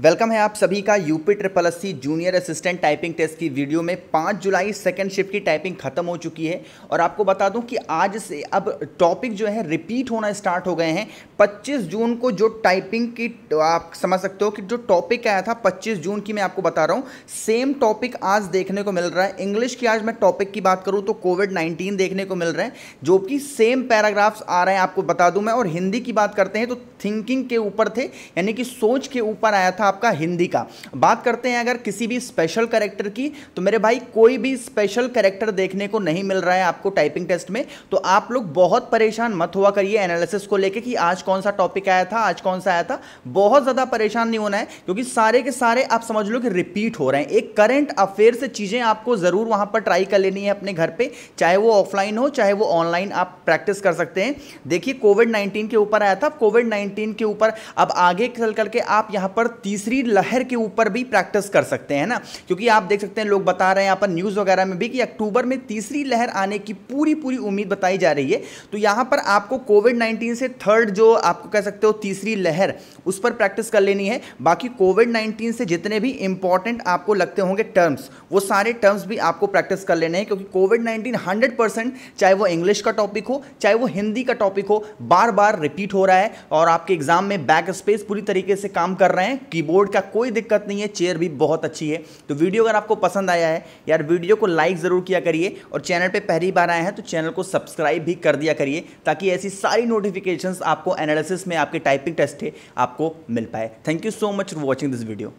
welcome है आप सभी का यूपी ट्रिपल अस्सी जूनियर असिस्टेंट टाइपिंग टेस्ट की वीडियो में 5 जुलाई सेकेंड शिफ्ट की टाइपिंग खत्म हो चुकी है और आपको बता दूं कि आज से अब टॉपिक जो है रिपीट होना स्टार्ट हो गए हैं 25 जून को जो टाइपिंग की आप समझ सकते हो कि जो टॉपिक आया था 25 जून की मैं आपको बता रहा हूँ सेम टॉपिक आज देखने को मिल रहा है इंग्लिश की आज मैं टॉपिक की बात करूँ तो कोविड नाइन्टीन देखने को मिल रहा है जो कि सेम पैराग्राफ्स आ रहे हैं आपको बता दूँ मैं और हिंदी की बात करते हैं तो थिंकिंग के ऊपर थे यानी कि सोच के ऊपर आया था था आपका हिंदी का बात करते हैं अगर किसी भी स्पेशल करेक्टर की तो मेरे भाई कोई भी स्पेशल करेक्टर देखने को नहीं मिल रहा है आपको टाइपिंग टेस्ट में तो आप लोग बहुत परेशान मत हुआ करिए एनालिसिस को लेकर कि आज कौन सा टॉपिक आया था आज कौन सा आया था बहुत ज़्यादा परेशान नहीं होना है क्योंकि सारे के सारे आप समझ लो कि रिपीट हो रहे हैं एक करेंट अफेयर से चीज़ें आपको ज़रूर वहां पर ट्राई कर लेनी है अपने घर पर चाहे वो ऑफलाइन हो चाहे वो ऑनलाइन आप प्रैक्टिस कर सकते हैं देखिए कोविड नाइन्टीन के ऊपर आया था कोविड नाइन्टीन के ऊपर अब आगे चल करके आप यहां पर तीसरी लहर के ऊपर भी प्रैक्टिस कर सकते हैं ना क्योंकि आप देख सकते हैं लोग बता रहे हैं यहाँ पर न्यूज़ वगैरह में भी कि अक्टूबर में तीसरी लहर आने की पूरी पूरी उम्मीद बताई जा रही है तो यहाँ पर आपको कोविड नाइन्टीन से थर्ड जो आपको कह सकते हो तीसरी लहर उस पर प्रैक्टिस कर लेनी है बाकी कोविड नाइन्टीन से जितने भी इंपॉर्टेंट आपको लगते होंगे टर्म्स वो सारे टर्म्स भी आपको प्रैक्टिस कर लेने हैं क्योंकि कोविड नाइन्टीन हंड्रेड चाहे वो इंग्लिश का टॉपिक हो चाहे वो हिंदी का टॉपिक हो बार बार रिपीट हो रहा है और आपके एग्जाम में बैक स्पेस पूरी तरीके से काम कर रहे हैं कि कीबोर्ड का कोई दिक्कत नहीं है चेयर भी बहुत अच्छी है तो वीडियो अगर आपको पसंद आया है यार वीडियो को लाइक ज़रूर किया करिए और चैनल पर पहली बार आए हैं तो चैनल को सब्सक्राइब भी कर दिया करिए ताकि ऐसी सारी नोटिफिकेशन आपको एनालिसिस में आपके टाइपिंग टेस्ट है आपको मिल पाए thank you so much for watching this video